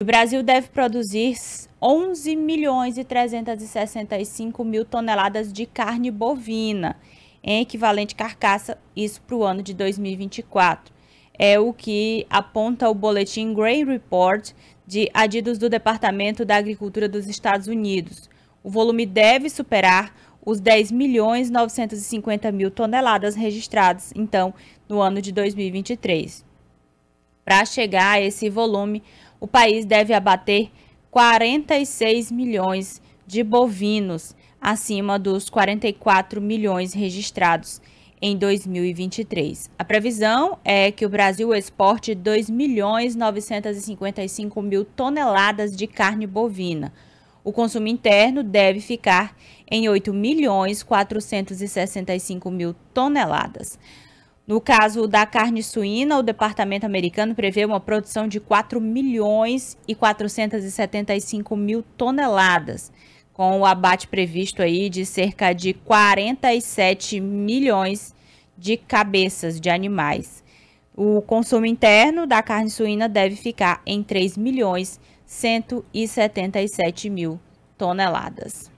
O Brasil deve produzir 11 milhões e 365 mil toneladas de carne bovina, em equivalente carcaça, isso para o ano de 2024. É o que aponta o boletim Grain Report de adidos do Departamento da Agricultura dos Estados Unidos. O volume deve superar os 10 milhões 950 mil toneladas registradas, então, no ano de 2023. Para chegar a esse volume, o país deve abater 46 milhões de bovinos, acima dos 44 milhões registrados em 2023. A previsão é que o Brasil exporte 2 milhões 955 mil toneladas de carne bovina. O consumo interno deve ficar em 8 milhões 465 mil toneladas. No caso da carne suína, o departamento americano prevê uma produção de 4 milhões e 475 mil toneladas, com o abate previsto aí de cerca de 47 milhões de cabeças de animais. O consumo interno da carne suína deve ficar em 3 milhões 177 mil toneladas.